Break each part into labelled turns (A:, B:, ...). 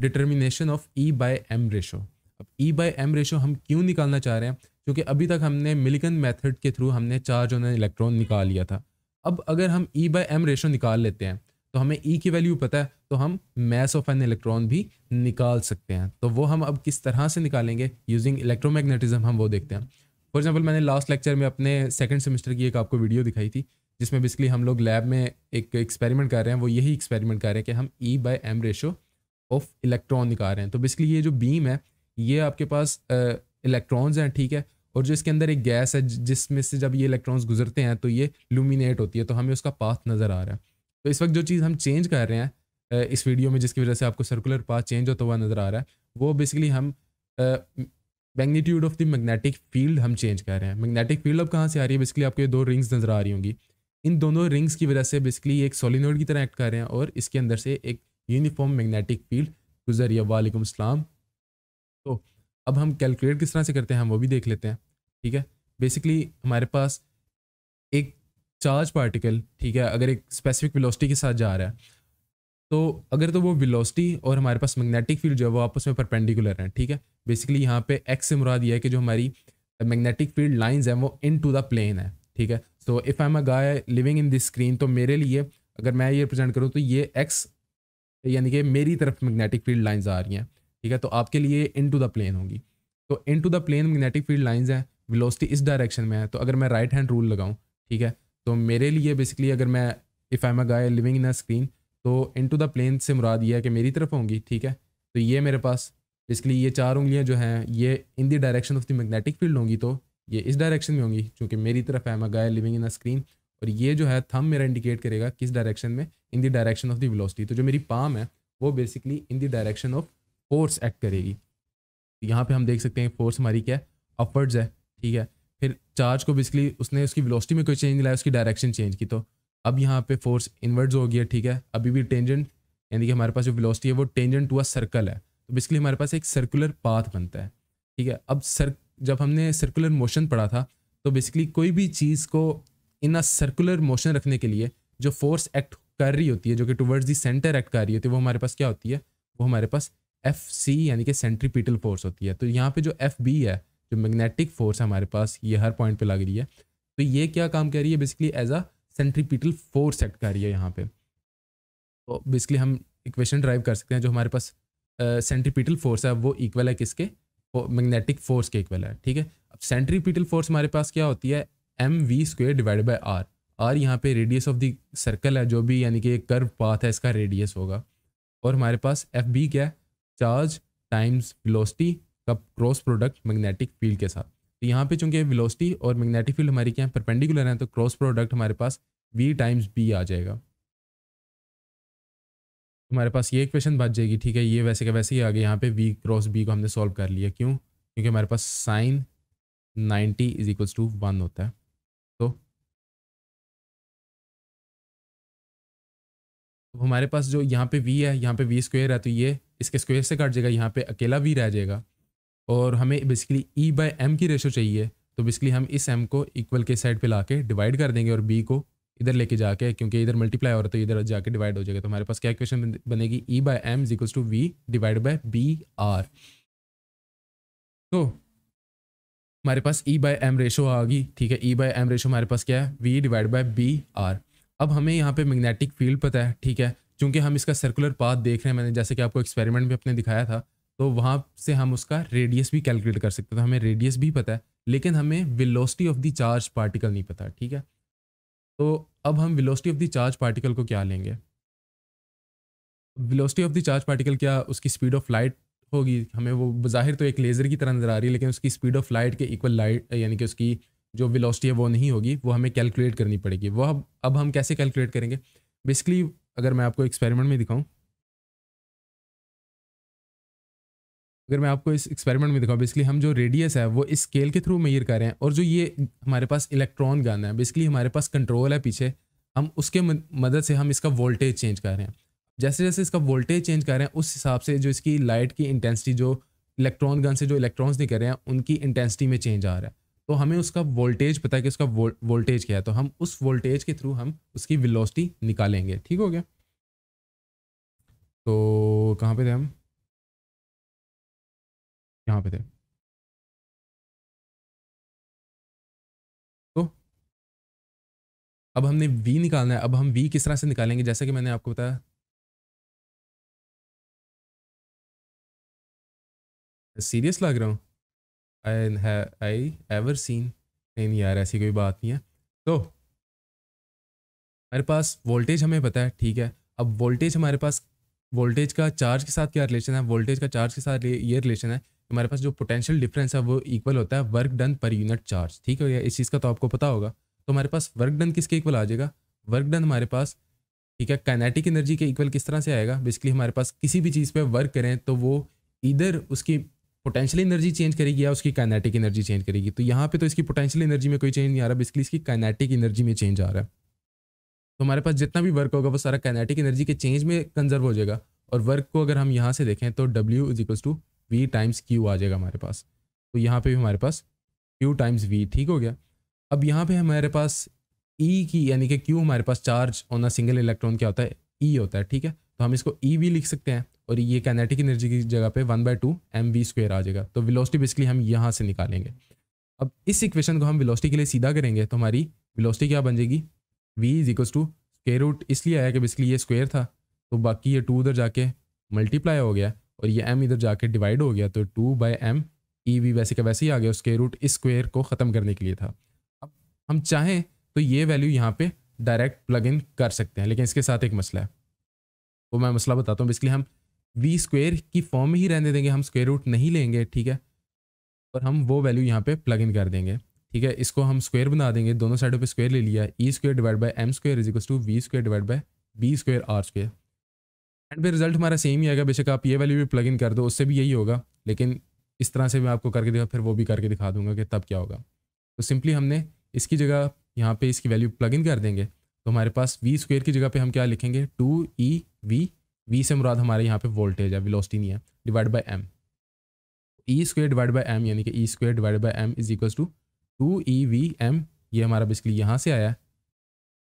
A: determination of e by m ratio अब e by m ratio हम क्यों निकालना चाह रहे हैं क्योंकि अभी तक हमने मिलिकन मेथड के थ्रू हमने चार्ज ऑन इलेक्ट्रॉन निकाल लिया था अब अगर हम ई बाय एम रेशो निकाल लेते हैं तो हमें ई e की वैल्यू पता है तो हम मैस ऑफ एन इलेक्ट्रॉन भी निकाल सकते हैं तो वो हम अब किस तरह से निकालेंगे यूजिंग इलेक्ट्रोमैग्नेटिज्म हम वो देखते हैं फॉर एग्जांपल मैंने लास्ट लेक्चर में अपने सेकंड सेमेस्टर की एक आपको वीडियो दिखाई थी जिसमें बेसिकली हम लोग लैब में एक एक्सपेरिमेंट कर रहे हैं वो यही एक्सपेरिमेंट कर रहे हैं कि हम e by m ratio of electron निकाल रहे हैं तो बेसिकली ये जो बीम है ये आपके पास इलेक्ट्रॉन्स हैं ठीक है और जो इसके अंदर एक गैस है जिसमें से जब ये इलेक्ट्रॉन्स गुजरते हैं तो ये लूमिनेट होती है तो हमें उसका पाथ नज़र आ रहा है तो इस वक्त जो चीज़ हम चेंज कर रहे हैं इस वीडियो में जिसकी वजह से आपको सर्कुलर पाथ चेंज होता हुआ नज़र आ रहा है वो बेसिकली हम magnitude of the magnetic field हम चेंज कर रहे हैं मैग्नेटिक फील्ड अब कहाँ से आ रही है बेसिकली आपको ये दो रिंग्स नज़र आ रही होंगी इन दोनों रिंग्स की वजह से बेसिकली एक सोलिनोड की तरह एक्ट कर रहे हैं और इसके अंदर से एक यूनिफॉर्म मैग्नेटिक फील्ड गुजरिया वालेकुम सलाम तो अब हम कैलकुलेट किस तरह से करते हैं हम वो भी देख लेते हैं ठीक है बेसिकली हमारे पास एक चार्ज पार्टिकल ठीक है अगर एक स्पेसिफिक वेलोसिटी के साथ जा रहा है तो अगर तो वो वेलोसिटी और हमारे पास मैग्नेटिक फील्ड जो है वो आपस में परपेंडिकुलर हैं ठीक है बेसिकली यहाँ पे एक्स से मुराद ये है कि जो हमारी मैग्नेटिक फील्ड लाइंस हैं वो इन टू द प्लेन है ठीक है so if I am a guy living in this screen तो मेरे लिए अगर मैं ये रिप्रेजेंट करूँ तो ये एक्स यानी कि मेरी तरफ मैग्नेटिक फील्ड लाइंस आ रही हैं ठीक है तो आपके लिए इन टू द प्लेन होगी तो into the plane magnetic field lines हैं वेलोसिटी इस डायरेक्शन में है तो अगर मैं राइट हैंड रूल लगाऊँ ठीक है तो मेरे लिए बेसिकली अगर मैं if I am a guy living in a screen तो इन टू द प्लेन से मुराद ये है कि मेरी तरफ होंगी ठीक है तो ये मेरे पास बेसिकली ये चार उंगलियाँ जो हैं ये in the direction of the magnetic field होंगी तो ये इस डायरेक्शन में होंगी क्योंकि मेरी तरफ है मैं गाय लिविंग इन अ स्क्रीन और ये जो है थम मेरा इंडिकेट करेगा किस डायरेक्शन में in the direction of the velocity तो जो मेरी पाम है वो basically in the direction of force act करेगी तो यहाँ पे हम देख सकते हैं फोर्स हमारी क्या है अपवर्ड्स है ठीक है फिर चार्ज को बेसिकली उसने उसकी वेलोसिटी में कोई चेंज लाया उसकी डायरेक्शन चेंज की तो अब यहाँ पे फोर्स इनवर्ड्स हो गया ठीक है अभी भी टेंजेंट यानी कि हमारे पास जो वेलोसिटी है वो टेंजेंट टू अ सर्कल है तो बेसिकली हमारे पास एक सर्कुलर पाथ बनता है ठीक है अब सर जब हमने सर्कुलर मोशन पढ़ा था तो बेसिकली कोई भी चीज़ को इन अ सर्कुलर मोशन रखने के लिए जो फोर्स एक्ट कर रही होती है जो कि टुवर्ड्स दी सेंटर एक्ट कर रही होती है वो हमारे पास क्या होती है वो हमारे पास एफ सी यानी कि सेंट्रीपिटल फोर्स होती है तो यहाँ पे जो एफ बी है जो मैग्नेटिक फोर्स है हमारे पास ये हर पॉइंट पे लग रही है तो ये क्या काम कर रही है basically as a centripetal force act कर रही है यहाँ पे तो बेसिकली हम इक्वेशन ड्राइव कर सकते हैं जो हमारे पास सेंट्रीपीटल uh, फोर्स है वो इक्वल है किसके मैग्नेटिक फोर्स के इक्वल है ठीक है अब सेंट्रीपिटल फोर्स हमारे पास क्या होती है m v square divided by r r यहाँ पे रेडियस ऑफ द सर्कल है जो भी यानी कि एक कर्व पाथ है इसका रेडियस होगा और हमारे पास एफ बी क्या है चार्ज टाइम्स वेलोसिटी का क्रॉस प्रोडक्ट मैग्नेटिक फील्ड के साथ तो यहाँ पे चूंकि वेलोसिटी और मैग्नेटिक फील्ड हमारी क्या है परपेंडिकुलर है तो क्रॉस प्रोडक्ट हमारे पास वी टाइम्स बी आ जाएगा हमारे पास ये क्वेश्चन बच जाएगी ठीक है ये वैसे का वैसे ही आ गया यहाँ पे वी क्रॉस बी को हमने सॉल्व कर लिया क्यों क्योंकि हमारे पास sine ninety is equals to one होता है अब हमारे पास जो यहाँ पे वी है यहाँ पे वी स्क्वेयर है तो ये इसके स्क्वेयर से काट जाएगा यहाँ पे अकेला वी रह जाएगा और हमें बेसिकली ई बाई एम की रेशो चाहिए तो बेसिकली हम इस एम को इक्वल के साइड पे ला के डिवाइड कर देंगे और बी को इधर लेके जाके क्योंकि इधर मल्टीप्लाई हो रहा है तो इधर जाके डिवाइड हो जाएगा तो हमारे पास क्या क्वेश्चन बनेगी e by m is equals to we divide by B R तो हमारे पास ई बाई एम रेशो आ गई ठीक है ई बाई एम रेशो हमारे पास क्या है v divide by B R अब हमें यहाँ पे मैग्नेटिक फील्ड पता है ठीक है क्योंकि हम इसका सर्कुलर पाथ देख रहे हैं मैंने जैसे कि आपको एक्सपेरिमेंट भी अपने दिखाया था तो वहाँ से हम उसका रेडियस भी कैलकुलेट कर सकते थे हमें रेडियस भी पता है लेकिन हमें velocity of the charge particle नहीं पता ठीक है तो अब हम velocity of the charge particle को क्या लेंगे velocity of the charge particle क्या उसकी स्पीड ऑफ लाइट होगी हमें वो बाहिर तो एक लेज़र की तरह नज़र आ रही है लेकिन उसकी स्पीड ऑफ लाइट के इक्वल लाइट यानी कि उसकी जो विलोसिटी है वो नहीं होगी वो हमें कैलकुलेट करनी पड़ेगी वह अब हम कैसे कैलकुलेट करेंगे बेसिकली अगर मैं आपको एक्सपेरिमेंट में दिखाऊँ अगर मैं आपको इस एक्सपेरिमेंट में दिखाऊं बेसिकली हम जो रेडियस है वो इस स्केल के थ्रू मेयर कर रहे हैं और जो ये हमारे पास इलेक्ट्रॉन गन है बेसिकली हमारे पास कंट्रोल है पीछे हम उसके मदद से हम इसका वोल्टेज चेंज कर रहे हैं जैसे जैसे इसका वोल्टेज चेंज कर रहे हैं उस हिसाब से जो इसकी लाइट की इंटेंसिटी जो इलेक्ट्रॉन गन से जो इलेक्ट्रॉन्स निकल रहे हैं उनकी इंटेंसिटी में चेंज आ रहा है तो हमें उसका वोल्टेज पता है कि उसका वोल्टेज क्या है तो हम उस वोल्टेज के थ्रू हम उसकी विलोसिटी निकालेंगे ठीक हो गया तो कहाँ पे थे हम यहाँ पे थे तो अब हमने v निकालना है अब हम v किस तरह से निकालेंगे जैसे कि मैंने आपको बताया सीरियस लग रहा हूँ आई आई एवर सीन नहीं नहीं यार ऐसी कोई बात नहीं है तो हमारे पास वोल्टेज हमें पता है ठीक है अब वोल्टेज हमारे पास वोल्टेज का चार्ज के साथ क्या रिलेशन है वोल्टेज का चार्ज के साथ ये रिलेशन है हमारे पास जो पोटेंशियल डिफरेंस है वो इक्वल होता है work done per unit charge ठीक है इस चीज़ का तो आपको पता होगा तो हमारे पास वर्क डन किसके इक्वल आ जाएगा वर्क डन हमारे पास ठीक है काइनेटिक एनर्जी के इक्वल किस तरह से आएगा बेसिकली हमारे पास किसी भी चीज़ पे वर्क करें तो वो इधर उसकी पोटेंशियल एनर्जी चेंज करेगी या उसकी काइनेटिक एनर्जी चेंज करेगी तो यहाँ पे तो इसकी पोटेंशियल एनर्जी में कोई चेंज नहीं आ रहा बेसिकली इसकी काइनेटिक एनर्जी में चेंज आ रहा है तो हमारे पास जितना भी वर्क होगा वो सारा काइनेटिक एनर्जी के चेंज में कंजर्व हो जाएगा और वर्क को अगर हम यहाँ से देखें तो W is equals to V times Q आ जाएगा हमारे पास तो यहाँ पर भी हमारे पास क्यू टाइम्स वी ठीक हो गया अब यहाँ पर हमारे पास ई e की यानी कि क्यू हमारे पास charge on a single electron क्या होता है ई e होता है ठीक है तो हम इसको ई e भी लिख सकते हैं और ये कैनेटिक एनर्जी की जगह पे one by two m v square आ जाएगा तो विलोस्टी बेसिकली हम यहाँ से निकालेंगे अब इस इक्वेशन को हम वेलोसिटी के लिए सीधा करेंगे तो हमारी वेलोसिटी क्या बन जाएगी v is equal to square root इसलिए आया कि बेसिकली ये स्क्वेयर था तो बाकी ये टू उधर जाके मल्टीप्लाई हो गया और ये एम इधर जाके डिवाइड हो गया तो two by m e v वैसे का वैसे ही आ गया उसके रूट इस स्क्वेयर को ख़त्म करने के लिए था अब हम चाहें तो ये वैल्यू यहाँ पर डायरेक्ट प्लग इन कर सकते हैं लेकिन इसके साथ एक मसला है वो मैं मसला बताता हूँ बेसिकली हम वी स्क्वेयर की फॉर्म में ही रहने देंगे हम स्क्वेयर रूट नहीं लेंगे ठीक है और हम वो वैल्यू यहाँ पे प्लग इन कर देंगे ठीक है इसको हम स्क्वेयर बना देंगे दोनों साइडों पे स्क्वेयर ले लिया e square divide by m square is equals to v square divide by B square R square and पे रिजल्ट हमारा सेम ही आएगा बेशक आप ये वैल्यू भी प्लग इन कर दो उससे भी यही होगा लेकिन इस तरह से मैं आपको करके दिखा फिर वो भी करके दिखा दूंगा कि तब क्या होगा तो सिंपली हमने इसकी जगह यहाँ पे इसकी वैल्यू प्लग इन कर देंगे तो हमारे पास वी स्क्वेयर की जगह पे हम क्या लिखेंगे टू ई वी वी से मुराद हमारे यहाँ पे वोल्टेज है विलोसिटी नहीं है divide by m e square divide by m यानी कि e square divide by m is equal to two e v m ये हमारा बेसिकली यहाँ से आया है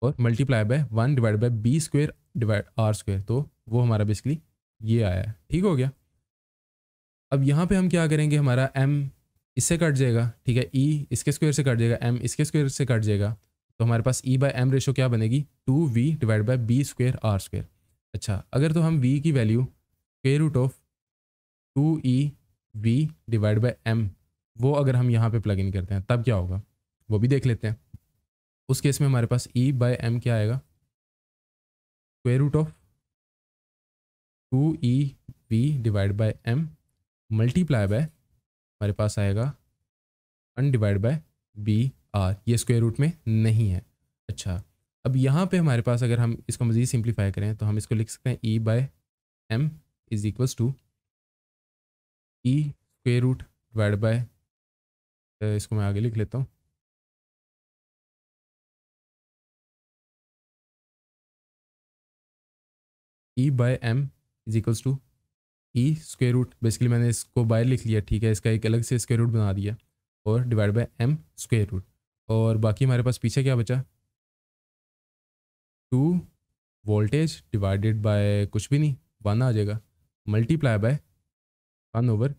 A: और multiply by one divide by B square divide R square तो वो हमारा बेसिकली ये आया है ठीक हो गया अब यहाँ पे हम क्या करेंगे हमारा एम इससे कट जाएगा ठीक है ई e इसके स्क्वेयर से कट जाएगा एम इसके स्क्वेयर से कट जाएगा तो हमारे पास ई बाई एम रेशो क्या बनेगी two we divide by B square R square अच्छा अगर तो हम वी की वैल्यू के root of two e V divide by m वो अगर हम यहाँ पे प्लग इन करते हैं तब क्या होगा वो भी देख लेते हैं उस केस में हमारे पास ई बाय एम क्या आएगा square root of two e V divide by m multiply by हमारे पास आएगा अनडिवाइड बाय बी आर ये स्क्वेयर रूट में नहीं है अच्छा अब यहाँ पे हमारे पास अगर हम इसको मज़ीद सिंप्लीफाई करें तो हम इसको लिख सकते हैं e by m is equals to e square root divide by इसको मैं आगे लिख लेता हूँ e by m is equals to e square root basically मैंने इसको बाय लिख लिया ठीक है इसका एक अलग से स्क्वेयर रूट बना दिया और divide by m square root और बाकी हमारे पास पीछे क्या बचा टू वोल्टेज डिवाइडेड बाय कुछ भी नहीं वन आ जाएगा multiply by one over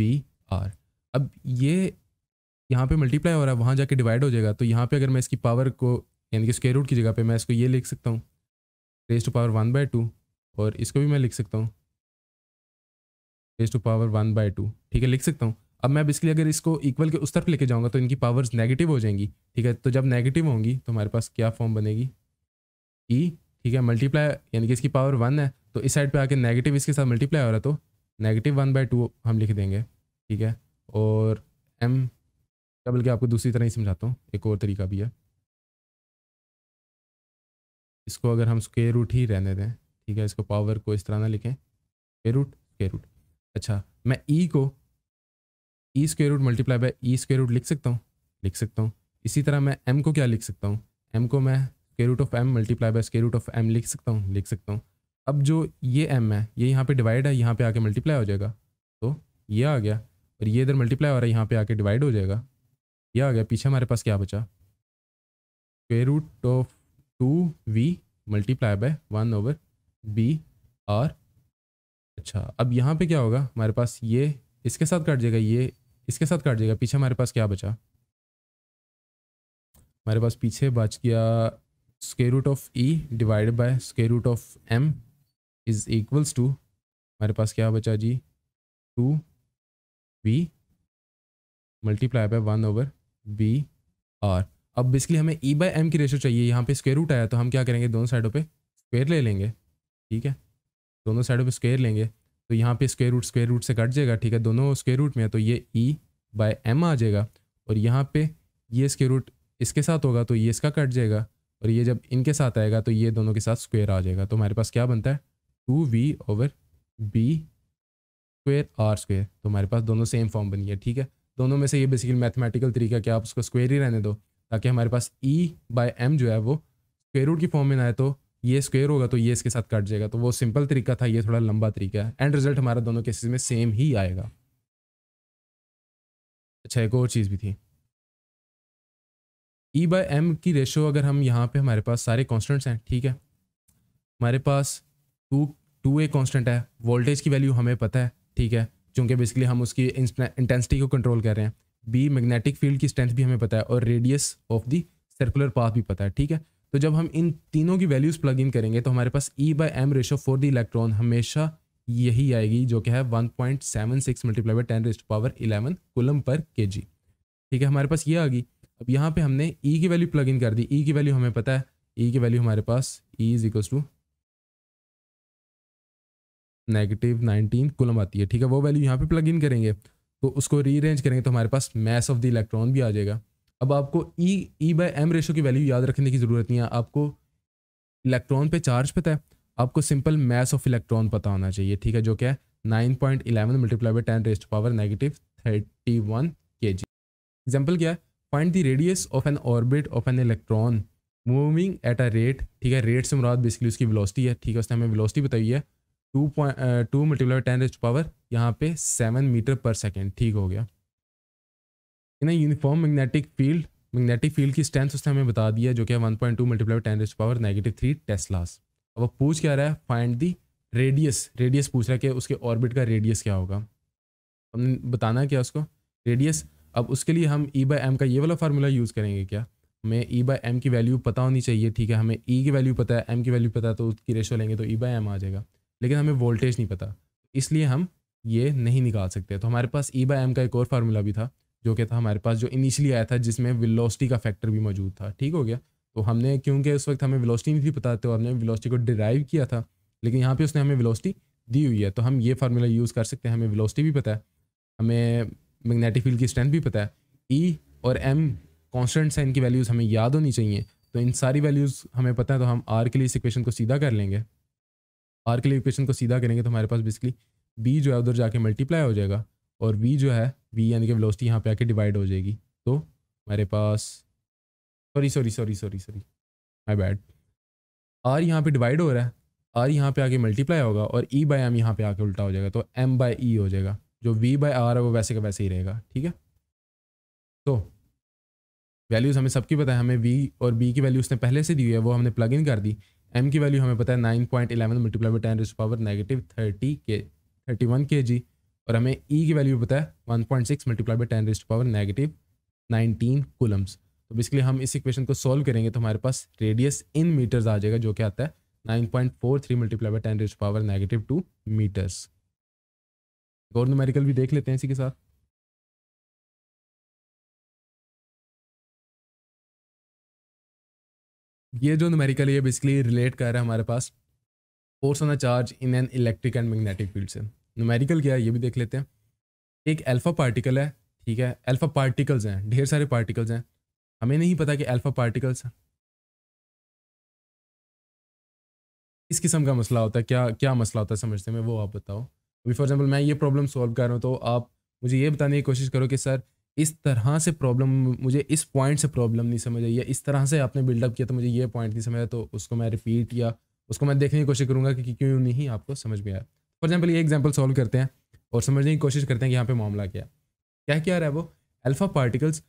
A: B R अब ये यहाँ पे मल्टीप्लाई हो रहा है वहाँ जाके डिवाइड हो जाएगा तो यहाँ पे अगर मैं इसकी पावर को यानी कि स्केयर रूट की जगह पे मैं इसको ये लिख सकता हूँ raise to power one by two और इसको भी मैं लिख सकता हूँ raise to power one by two ठीक है लिख सकता हूँ अब मैं इसके लिए अगर इसको इक्वल के उस तरफ लेके जाऊँगा तो इनकी पावर्स नेगेटिव हो जाएंगी ठीक है तो जब नेगेटिव होंगी तो हमारे पास क्या फॉर्म बनेगी ई e, ठीक है मल्टीप्लाई यानी कि इसकी पावर वन है तो इस साइड पे आके नेगेटिव इसके साथ मल्टीप्लाई हो रहा है तो नेगेटिव वन बाई टू हम लिख देंगे ठीक है और एम क्या बल्कि आपको दूसरी तरह ही समझाता हूँ एक और तरीका भी है इसको अगर हम स्क्वेयर रूट ही रहने दें ठीक है इसको पावर को इस तरह ना लिखें स्केयर रूट स्केयर रूट अच्छा मैं ई e को e square root multiply by e square root लिख सकता हूँ लिख सकता हूँ इसी तरह मैं एम को क्या लिख सकता हूँ एम को मैं के root of m multiply by square root of m लिख सकता हूँ लिख सकता हूँ अब जो ये एम है ये यहाँ पे डिवाइड है यहाँ पे आके मल्टीप्लाई हो जाएगा तो ये आ गया और ये इधर मल्टीप्लाई हो रहा है यहाँ पे आके डिवाइड हो जाएगा ये आ गया पीछे हमारे पास क्या बचा के root of two V multiply by one over B R अच्छा अब यहाँ पे क्या होगा हमारे पास ये इसके साथ काट जाएगा ये इसके साथ काट जाएगा पीछे हमारे पास क्या बचा हमारे पास पीछे बच गया square root of e divide by square root of m is equals to हमारे पास क्या बचा जी two B multiply by one over B R अब बेसिकली हमें ई बाय एम की रेशो चाहिए यहाँ पे स्क्वेयर रूट आया तो हम क्या करेंगे दोनों साइडों पे स्क्वेयर ले लेंगे ठीक है दोनों साइडों पे स्क्वेयर लेंगे तो यहाँ पे स्क्वेयर रूट स्क्वेयर रूट से कट जाएगा ठीक है दोनों स्क्वेयर रूट में है तो ये ई बाय एम आ जाएगा और यहाँ पे ये स्क्वेयर रूट इसके साथ होगा तो ये इसका कट जाएगा और ये जब इनके साथ आएगा तो ये दोनों के साथ स्क्वेयर आ जाएगा तो हमारे पास क्या बनता है two V over B square R square तो हमारे पास दोनों सेम फॉर्म बनी है ठीक है दोनों में से ये बेसिकली मैथमेटिकल तरीका कि आप उसको स्क्वेयर ही रहने दो ताकि हमारे पास ई बाय एम जो है वो स्क्वेयर रूट की फॉर्म में ना आए तो ये स्क्वेयर होगा तो ये इसके साथ कट जाएगा तो वो सिंपल तरीका था ये थोड़ा लंबा तरीका है एंड रिजल्ट हमारा दोनों केसेस में सेम ही आएगा अच्छा एक और चीज़ भी थी ई बाई एम की रेशो अगर हम यहाँ पे हमारे पास सारे कॉन्स्टेंट्स हैं ठीक है हमारे पास टू टू ए कॉन्स्टेंट है वोल्टेज की वैल्यू हमें पता है ठीक है क्योंकि बेसिकली हम उसकी इंटेंसिटी को कंट्रोल कर रहे हैं बी मैग्नेटिक फील्ड की स्ट्रेंथ भी हमें पता है और radius of the circular path भी पता है ठीक है तो जब हम इन तीनों की वैल्यूज़ प्लग इन करेंगे तो हमारे पास e by m ratio for the electron हमेशा यही आएगी जो कि है 1.76 point seven six multiply by ten raised power 11 coulomb per k ठीक है हमारे पास ये आ गई अब यहाँ पे हमने ई e की वैल्यू प्लग इन कर दी ई e की वैल्यू हमें पता है ई e की वैल्यू हमारे पास e is equals to negative nineteen coulomb आती है ठीक है वो वैल्यू यहाँ पे प्लग इन करेंगे तो उसको रीअरेंज करेंगे तो हमारे पास मैस ऑफ द इलेक्ट्रॉन भी आ जाएगा अब आपको e e by m ratio की वैल्यू याद रखने की ज़रूरत नहीं है आपको इलेक्ट्रॉन पे चार्ज पता है आपको सिंपल मैस ऑफ इलेक्ट्रॉन पता होना चाहिए ठीक है जो क्या है nine point eleven multiply by ten raised power negative thirty one K G example क्या है find the radius of an orbit of an electron moving at a rate ठीक है रेट से मुराद बेसिकली उसकी वेलोसिटी है ठीक है उसने हमें वेलोसिटी बताई है two point two multiply ten raise power यहाँ पे सेवन मीटर पर सेकेंड ठीक हो गया in uniform magnetic field magnetic field की स्ट्रेंथ उसने हमें बता दिया जो कि one point two multiply ten raise power negative three teslas अब वो पूछ क्या रहा है फाइंड दी रेडियस रेडियस पूछ रहा है कि उसके ऑर्बिट का रेडियस क्या होगा हमने बताना क्या उसको रेडियस अब उसके लिए हम ई बाई एम का ये वाला फार्मूला यूज़ करेंगे क्या हमें ई बाई एम की वैल्यू पता होनी चाहिए ठीक है हमें ई e की वैल्यू पता है एम की वैल्यू पता है तो उसकी रेशो लेंगे तो ई बाई एम आ जाएगा लेकिन हमें वोल्टेज नहीं पता इसलिए हम ये नहीं निकाल सकते तो हमारे पास ई बाई एम का एक और फार्मूला भी था जो कि था हमारे पास जो इनिशियली आया था जिसमें विलोसटी का फैक्टर भी मौजूद था ठीक हो गया तो हमने क्योंकि उस वक्त हमें विलोसटी नहीं थी पता तो हमने विलोसिटी को डिराइव किया था लेकिन यहाँ पर उसने हमें विलोसटी दी हुई है तो हम ये फार्मूला यूज़ कर सकते हैं हमें विलोसटी भी पता है हमें मैग्नेटिक फील्ड की स्ट्रेंथ भी पता है ई e और एम कॉन्स्टेंट्स हैं इनकी वैल्यूज़ हमें याद होनी चाहिए तो इन सारी वैल्यूज़ हमें पता है तो हम आर के लिए इस इक्वेशन को सीधा कर लेंगे आर के लिए इक्वेशन को सीधा करेंगे तो हमारे पास बेसिकली बी जो है उधर जाके मल्टीप्लाई हो जाएगा और वी जो है वी यानी कि वेलोसिटी यहाँ पे आके डिवाइड हो जाएगी तो हमारे पास sorry sorry sorry sorry sorry my bad R यहाँ पे डिवाइड हो रहा है आर यहाँ पे आके मल्टीप्लाई होगा और ई बाय एम यहाँ पे आके उल्टा हो जाएगा तो एम बाई ई हो जाएगा जो वी बाय आर है वो वैसे का वैसे ही रहेगा ठीक है तो वैल्यूज़ हमें सबकी पता है हमें वी और बी की वैल्यू उसने पहले से दी हुई है वो हमने प्लग इन कर दी एम की वैल्यू हमें पता है nine point eleven multiply by ten power negative thirty K thirty one K G और हमें ई e की वैल्यू पता है one point six multiply by ten power negative nineteen coulombs तो बेसिकली हम इस इक्वेशन को सॉल्व करेंगे तो हमारे पास रेडियस इन मीटर्स आ जाएगा जो कि आता है nine point four three multiply by ten power negative two meters एक और भी देख लेते हैं इसी के साथ ये जो नुमेरिकल ये बेसिकली रिलेट कर रहा है हमारे पास force on a charge in an electric and magnetic field से नुमेरिकल क्या है ये भी देख लेते हैं एक अल्फा पार्टिकल है ठीक है अल्फा पार्टिकल्स हैं ढेर सारे पार्टिकल्स हैं हमें नहीं पता कि अल्फा पार्टिकल्स इस किस्म का मसला होता है क्या क्या मसला होता है समझते में वो आप बताओ अभी फॉर एग्जाम्पल मैं ये प्रॉब्लम सॉल्व कर रहा हूँ तो आप मुझे ये बताने की कोशिश करो कि सर इस तरह से प्रॉब्लम मुझे इस पॉइंट से प्रॉब्लम नहीं समझ आई या इस तरह से आपने बिल्डअप किया तो मुझे ये पॉइंट नहीं समझ आया तो उसको मैं रिपीट या उसको मैं देखने की कोशिश करूँगा कि क्यों नहीं आपको समझ में आया फॉर एग्जाम्पल ये एग्जाम्पल सॉल्व करते हैं और समझने की कोशिश करते हैं कि यहाँ पर मामला क्या क्या क्या रहा है वो alpha particles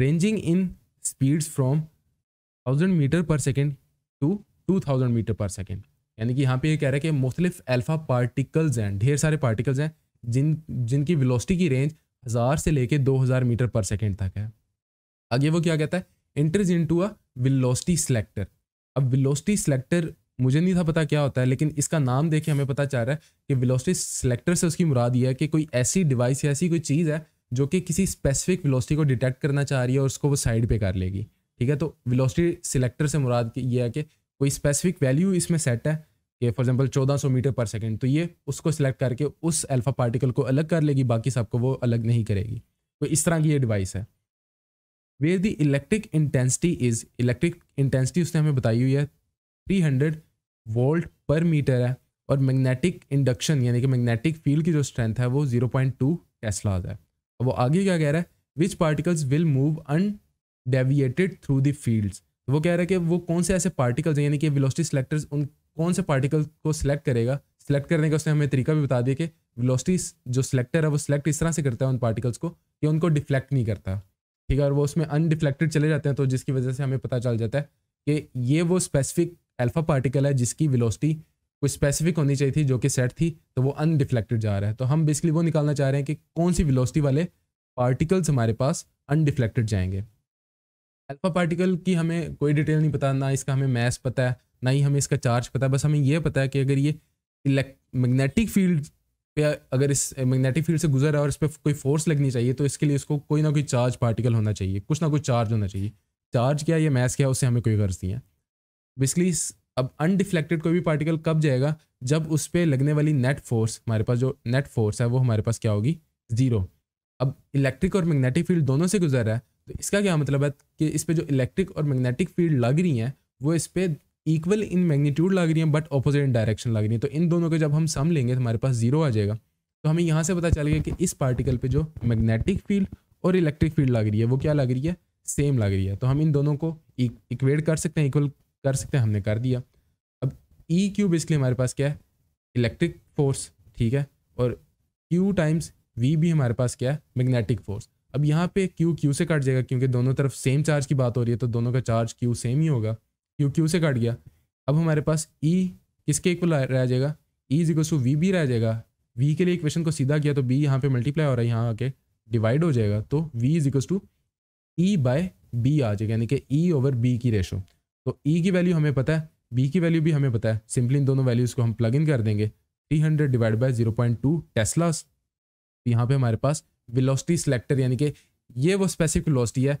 A: ranging in speeds from thousand meter per second to two thousand meter per second यानी कि यहाँ पे ये कह रहा है कि मुख्तलिफ अल्फ़ा पार्टिकल्स हैं ढेर सारे पार्टिकल्स हैं जिन जिनकी वेलोसिटी की रेंज हज़ार से लेके हज़ार मीटर पर सेकेंड तक है आगे वो क्या कहता है enters into a velocity selector अब विलोसिटी सेलेक्टर मुझे नहीं था पता क्या होता है लेकिन इसका नाम देख के हमें पता चल रहा है कि विलोसिटी सिलेक्टर से उसकी मुराद यह है कि कोई ऐसी डिवाइस या ऐसी कोई चीज़ है जो कि किसी स्पेसिफिक विलोसिटी को डिटेक्ट करना चाह रही है और उसको वो साइड पे कर लेगी ठीक है तो विलोसिटी सिलेक्टर से मुराद ये है कि कोई स्पेसिफिक वैल्यू इसमें सेट है ये for example 1400 meter per second तो ये उसको सिलेक्ट करके उस अल्फा पार्टिकल को अलग कर लेगी बाकी सबको वो अलग नहीं करेगी तो इस तरह की ये डिवाइस है where the electric intensity is electric intensity उसने हमें बताई हुई है 300 वोल्ट पर मीटर है और मैग्नेटिक इंडक्शन यानी कि मैग्नेटिक फील्ड की जो स्ट्रेंथ है वो टू टेस्लाज है और वो आगे क्या कह रहा है which particles will move undeviated through the fields वो कह रहा है कि वो कौन से ऐसे पार्टिकल्स हैं यानी कि वेलोसिटी सेलेक्टर्स उन कौन से पार्टिकल को सिलेक्ट करेगा सिलेक्ट करने का उसने हमें तरीका भी बता दिया कि वेलोसिटी जो सिलेक्टर है वो सिलेक्ट इस तरह से करता है उन पार्टिकल्स को कि उनको डिफ्लेक्ट नहीं करता ठीक है और वो उसमें अनडिफ्लेक्टेड चले जाते हैं तो जिसकी वजह से हमें पता चल जाता है कि ये वो स्पेसिफिक अल्फा पार्टिकल है जिसकी वेलोसिटी कुछ स्पेसिफिक होनी चाहिए थी जो कि सेट थी तो वो अनडिफ्लेक्टेड जा रहा है तो हम बेसिकली वो निकालना चाह रहे हैं कि कौन सी वेलोसिटी वाले पार्टिकल्स हमारे पास अनडिफ्लेक्टेड जाएंगे अल्फा पार्टिकल की हमें कोई डिटेल नहीं पता ना इसका हमें मैस पता है ना ही हमें इसका चार्ज पता है बस हमें यह पता है कि अगर ये मैग्नेटिक फील्ड पे अगर इस मैग्नेटिक eh, फील्ड से गुजर है और इस पर कोई फोर्स लगनी चाहिए तो इसके लिए इसको कोई ना कोई चार्ज पार्टिकल होना चाहिए कुछ ना कुछ चार्ज होना चाहिए चार्ज क्या या मैस क्या उससे हमें कोई गर्ज नहीं है बेसिकली अब अनडिफ्लेक्टेड कोई भी पार्टिकल कब जाएगा जब उस पर लगने वाली नेट फोर्स हमारे पास जो नेट फोर्स है वो हमारे पास क्या होगी ज़ीरो अब इलेक्ट्रिक और मैग्नेटिक फील्ड दोनों से गुजर रहा है तो इसका क्या मतलब है कि इस पर जो इलेक्ट्रिक और मैग्नेटिक फील्ड लग रही हैं वो इस पर इक्वल इन मैग्नीट्यूड लग रही हैं बट अपोजिट इन डायरेक्शन लग रही हैं तो इन दोनों के जब हम सम लेंगे तो हमारे पास जीरो आ जाएगा तो हमें यहाँ से पता चल गया कि इस पार्टिकल पर जो मैग्नेटिक फील्ड और इलेक्ट्रिक फील्ड लग रही है वो क्या लग रही है सेम लग रही है तो हम इन दोनों को इक्वेट e- कर सकते हैं इक्वल कर सकते हैं हमने कर दिया अब ई e क्यूब इसके हमारे पास क्या है इलेक्ट्रिक फोर्स ठीक है और क्यू टाइम्स वी भी हमारे पास क्या है मैग्नेटिक फोर्स अब यहाँ पे क्यू क्यू से कट जाएगा क्योंकि दोनों तरफ सेम चार्ज की बात हो रही है तो दोनों का चार्ज क्यू सेम ही होगा क्यू क्यू से कट गया अब हमारे पास ई e किसके इक्वल रह जाएगा E is to V B रह जाएगा वी के लिए इक्वेशन को सीधा किया तो बी यहाँ पे मल्टीप्लाई हो रहा है यहाँ आके डिवाइड हो जाएगा तो V is equal to E by B आ जाएगा यानी कि ई ओवर बी की रेशो तो ई e की वैल्यू हमें पता है बी की वैल्यू भी हमें पता है सिंपली इन दोनों वैल्यूज़ को हम प्लग इन कर देंगे three hundred divide by two teslas यहाँ पे हमारे पास विलोसिटी सिलेक्टर यानी कि ये वो स्पेसिफिक विलोसिटी है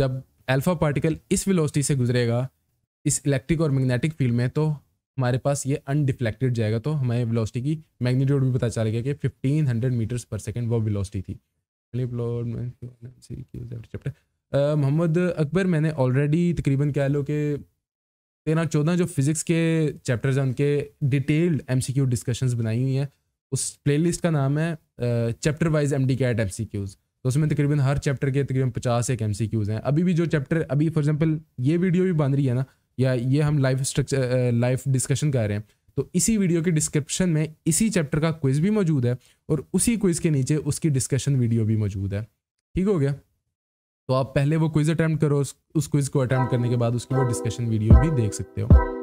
A: जब अल्फा पार्टिकल इस विलोसिटी से गुजरेगा इस इलेक्ट्रिक और मैग्नेटिक फील्ड में तो हमारे पास ये अनडिफ्लेक्टेड जाएगा तो हमें विलोसिटी की मैग्नीट्यूड भी पता चल गया कि fifteen hundred meters per second वो विलोसिटी थी मोहम्मद अकबर मैंने ऑलरेडी तकरीबन कह लो कि तेरह चौदह जो फिज़िक्स के चैप्टर्स हैं उनके डिटेल्ड एमसीक्यू डिस्कशंस बनाई हुई हैं उस प्लेलिस्ट का नाम है chapter wise M D CAT M C Qs तो उसमें तकरीबन हर चैप्टर के तकरीबन पचास एक एम सी क्यूज़ हैं अभी भी जो चैप्टर अभी फॉर एग्जाम्पल ये वीडियो भी बन रही है ना या ये हम लाइव स्ट्रक्चर लाइव डिस्कशन कर रहे हैं तो इसी वीडियो के डिस्क्रिप्शन में इसी चैप्टर का क्विज़ भी मौजूद है और उसी क्विज़ के नीचे उसकी डिस्कशन वीडियो भी मौजूद है ठीक हो गया तो आप पहले वो क्विज़ अटैम्प्ट करो उस क्विज़ को अटैम्प्ट करने के बाद उसकी वो डिस्कशन वीडियो भी देख सकते हो